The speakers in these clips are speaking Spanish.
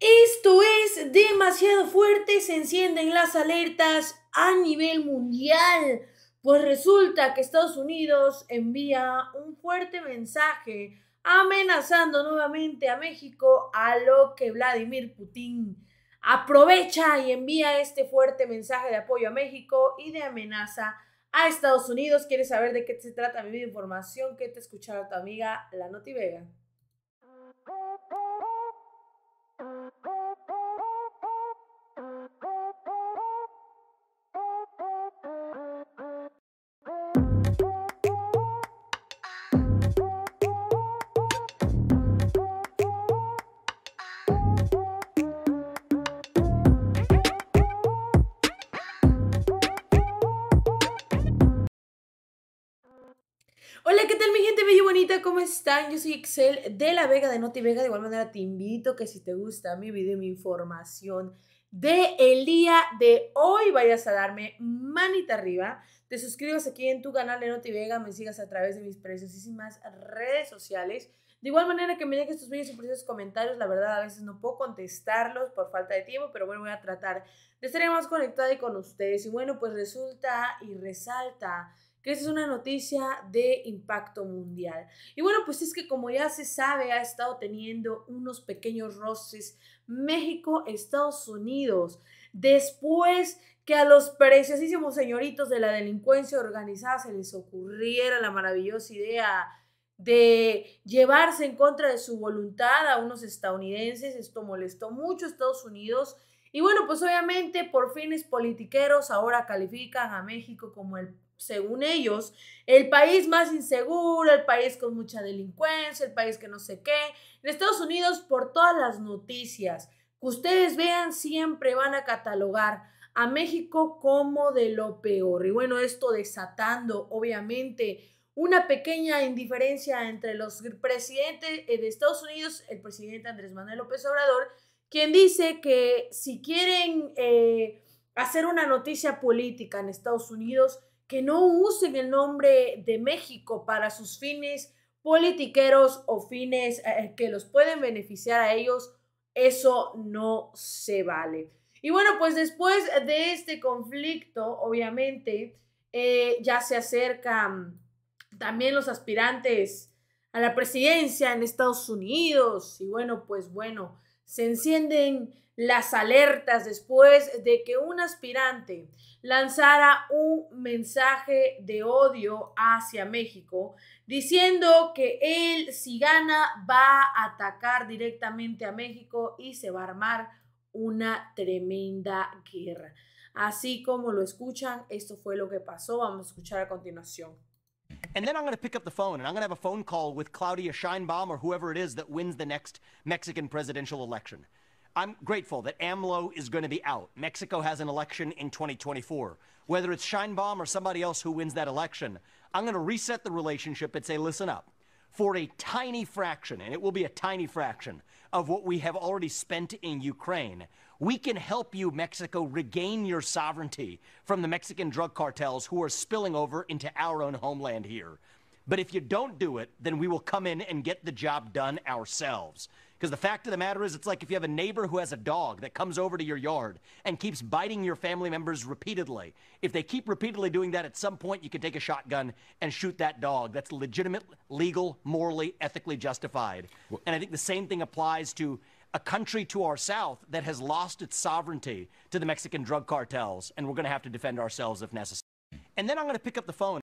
Esto es demasiado fuerte, se encienden las alertas a nivel mundial. Pues resulta que Estados Unidos envía un fuerte mensaje amenazando nuevamente a México, a lo que Vladimir Putin aprovecha y envía este fuerte mensaje de apoyo a México y de amenaza a Estados Unidos. ¿Quieres saber de qué se trata mi información? Que te escuchará tu amiga La Noti Vega. ¿Cómo están? Yo soy Excel de La Vega, de Noti Vega. De igual manera, te invito que si te gusta mi video y mi información de el día de hoy, vayas a darme manita arriba. Te suscribas aquí en tu canal de Noti Vega, me sigas a través de mis preciosísimas redes sociales. De igual manera que me dejes tus videos y preciosos comentarios, la verdad a veces no puedo contestarlos por falta de tiempo, pero bueno, voy a tratar de estar más conectada y con ustedes. Y bueno, pues resulta y resalta que es una noticia de impacto mundial. Y bueno, pues es que como ya se sabe, ha estado teniendo unos pequeños roces México, Estados Unidos, después que a los preciosísimos señoritos de la delincuencia organizada se les ocurriera la maravillosa idea de llevarse en contra de su voluntad a unos estadounidenses. Esto molestó mucho a Estados Unidos. Y bueno, pues obviamente por fines politiqueros ahora califican a México como el según ellos, el país más inseguro, el país con mucha delincuencia, el país que no sé qué. En Estados Unidos, por todas las noticias que ustedes vean, siempre van a catalogar a México como de lo peor. Y bueno, esto desatando, obviamente, una pequeña indiferencia entre los presidentes eh, de Estados Unidos, el presidente Andrés Manuel López Obrador, quien dice que si quieren eh, hacer una noticia política en Estados Unidos, que no usen el nombre de México para sus fines politiqueros o fines eh, eh, que los pueden beneficiar a ellos, eso no se vale. Y bueno, pues después de este conflicto, obviamente, eh, ya se acercan también los aspirantes a la presidencia en Estados Unidos. Y bueno, pues bueno, se encienden las alertas después de que un aspirante lanzara un mensaje de odio hacia México, diciendo que él, si gana, va a atacar directamente a México y se va a armar una tremenda guerra. Así como lo escuchan, esto fue lo que pasó. Vamos a escuchar a continuación. And then I'm going to pick up the phone and I'm going to have a phone call with Claudia Scheinbaum or whoever it is that wins the next Mexican presidential election. I'm grateful that AMLO is going to be out. Mexico has an election in 2024. Whether it's Scheinbaum or somebody else who wins that election, I'm going to reset the relationship and say, listen up for a tiny fraction, and it will be a tiny fraction of what we have already spent in Ukraine, we can help you, Mexico, regain your sovereignty from the Mexican drug cartels who are spilling over into our own homeland here. But if you don't do it, then we will come in and get the job done ourselves. Because the fact of the matter is, it's like if you have a neighbor who has a dog that comes over to your yard and keeps biting your family members repeatedly. If they keep repeatedly doing that, at some point you can take a shotgun and shoot that dog. That's legitimate, legal, morally, ethically justified. and I think the same thing applies to a country to our south that has lost its sovereignty to the Mexican drug cartels, and we're going to have to defend ourselves if necessary. And then I'm going to pick up the phone.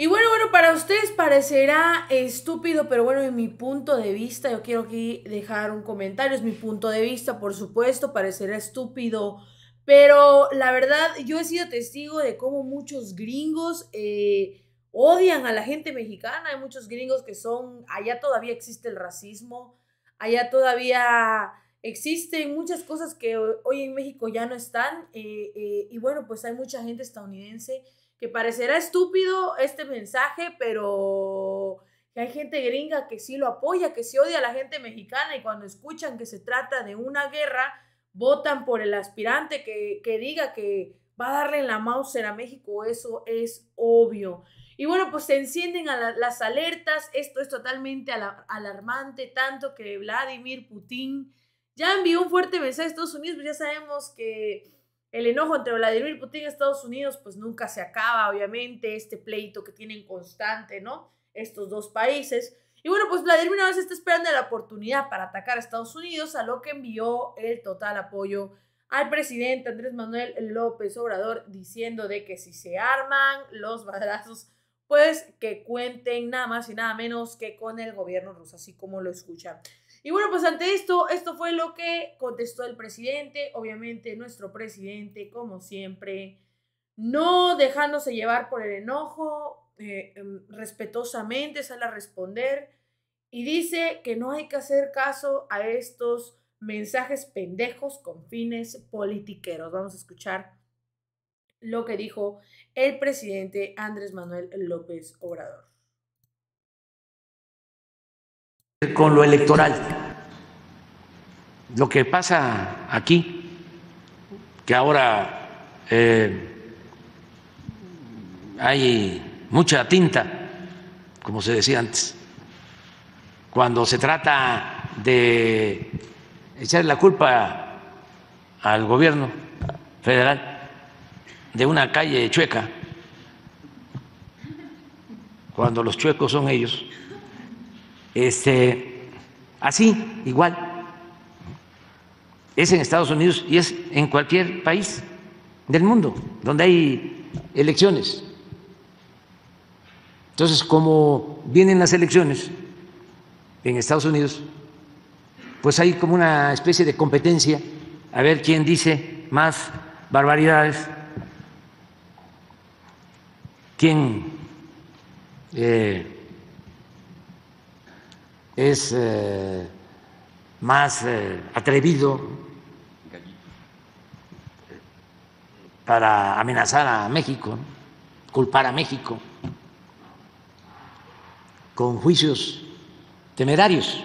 Y bueno, bueno, para ustedes parecerá estúpido, pero bueno, en mi punto de vista, yo quiero aquí dejar un comentario, es mi punto de vista, por supuesto, parecerá estúpido, pero la verdad, yo he sido testigo de cómo muchos gringos eh, odian a la gente mexicana, hay muchos gringos que son, allá todavía existe el racismo, allá todavía existen muchas cosas que hoy en México ya no están, eh, eh, y bueno, pues hay mucha gente estadounidense que parecerá estúpido este mensaje, pero que hay gente gringa que sí lo apoya, que sí odia a la gente mexicana y cuando escuchan que se trata de una guerra, votan por el aspirante que, diga que va a darle en la Mauser a México, eso es obvio. Y bueno, pues se encienden las alertas, esto es totalmente alarmante, tanto que Vladimir Putin ya envió un fuerte mensaje a Estados Unidos, pues ya sabemos que el enojo entre Vladimir Putin y Estados Unidos pues nunca se acaba, obviamente, este pleito que tienen constante, ¿no? Estos dos países. Y bueno, pues Vladimir una vez está esperando la oportunidad para atacar a Estados Unidos, a lo que envió el total apoyo al presidente Andrés Manuel López Obrador diciendo de que si se arman los madrazos, pues que cuenten nada más y nada menos que con el gobierno ruso, así como lo escuchan. Y bueno, pues ante esto, esto fue lo que contestó el presidente. Obviamente nuestro presidente, como siempre, no dejándose llevar por el enojo, eh, em, respetuosamente sale a responder y dice que no hay que hacer caso a estos mensajes pendejos con fines politiqueros. Vamos a escuchar lo que dijo el presidente Andrés Manuel López Obrador. con lo electoral. Lo que pasa aquí, que ahora eh, hay mucha tinta, como se decía antes, cuando se trata de echar la culpa al gobierno federal de una calle chueca, cuando los chuecos son ellos. Este, así, igual. Es en Estados Unidos y es en cualquier país del mundo donde hay elecciones. Entonces, como vienen las elecciones en Estados Unidos, pues hay como una especie de competencia a ver quién dice más barbaridades, quién eh, es eh, más eh, atrevido para amenazar a México, culpar a México con juicios temerarios.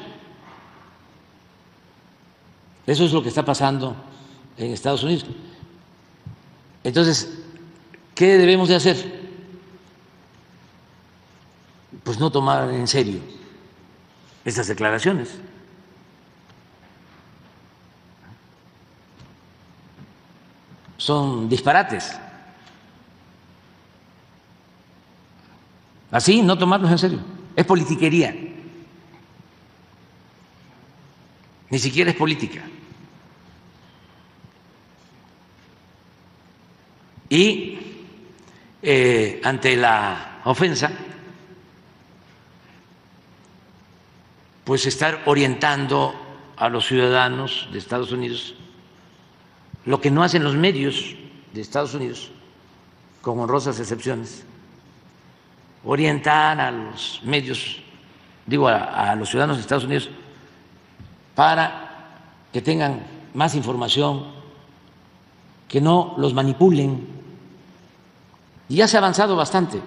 Eso es lo que está pasando en Estados Unidos. Entonces, ¿qué debemos de hacer? Pues no tomar en serio esas declaraciones. Son disparates. Así, no tomarlos en serio. Es politiquería. Ni siquiera es política. Y eh, ante la ofensa, pues estar orientando a los ciudadanos de Estados Unidos lo que no hacen los medios de Estados Unidos, con honrosas excepciones, orientar a los medios, digo, a, los ciudadanos de Estados Unidos, para que tengan más información, que no los manipulen. Y ya se ha avanzado bastante,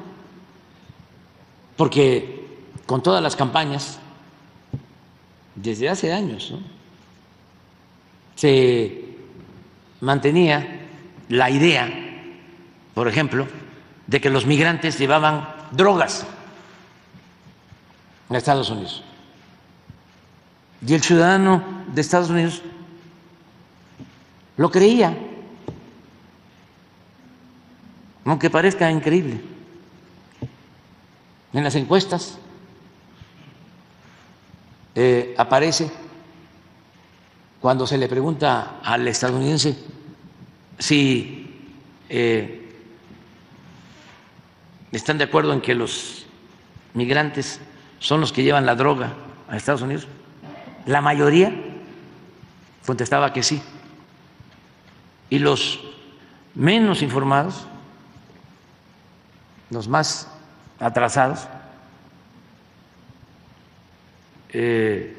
porque con todas las campañas desde hace años, se mantenía la idea, por ejemplo, de que los migrantes llevaban drogas a Estados Unidos. Y el ciudadano de Estados Unidos lo creía, aunque parezca increíble. En las encuestas eh, aparece cuando se le pregunta al estadounidense si eh, están de acuerdo en que los migrantes son los que llevan la droga a Estados Unidos. La mayoría contestaba que sí. Y los menos informados, los más atrasados, eh,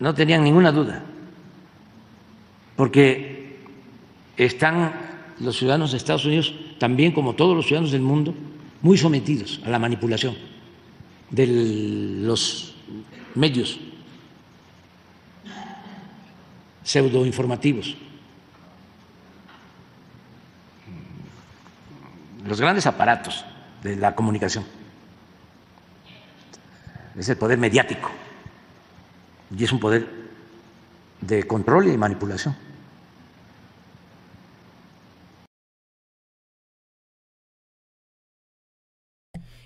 no tenían ninguna duda, porque están los ciudadanos de Estados Unidos, también como todos los ciudadanos del mundo, muy sometidos a la manipulación de los medios pseudoinformativos. Los grandes aparatos de la comunicación es el poder mediático y es un poder de control y manipulación.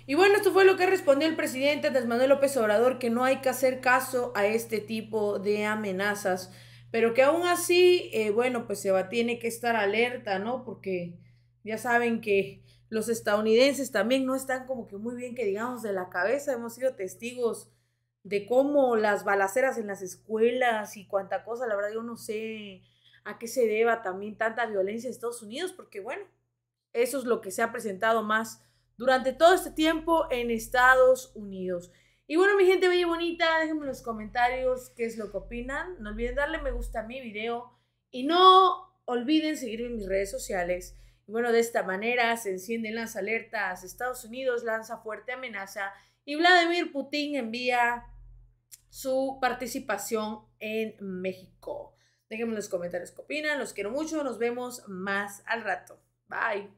Y bueno, esto fue lo que respondió el presidente Andrés Manuel López Obrador, que no hay que hacer caso a este tipo de amenazas, pero que aún así, eh, bueno, pues se va, tiene que estar alerta, ¿no? Porque ya saben que los estadounidenses también no están como que muy bien que digamos de la cabeza. Hemos sido testigos de cómo las balaceras en las escuelas y cuánta cosa, la verdad yo no sé a qué se deba también tanta violencia en Estados Unidos, porque bueno, eso es lo que se ha presentado más durante todo este tiempo en Estados Unidos. Y bueno, mi gente bella y bonita, déjenme en los comentarios qué es lo que opinan. No olviden darle me gusta a mi video y no olviden seguirme en mis redes sociales. Bueno, de esta manera se encienden las alertas. Estados Unidos lanza fuerte amenaza y Vladimir Putin envía su participación en México. Déjenme en los comentarios qué opinan. Los quiero mucho. Nos vemos más al rato. Bye.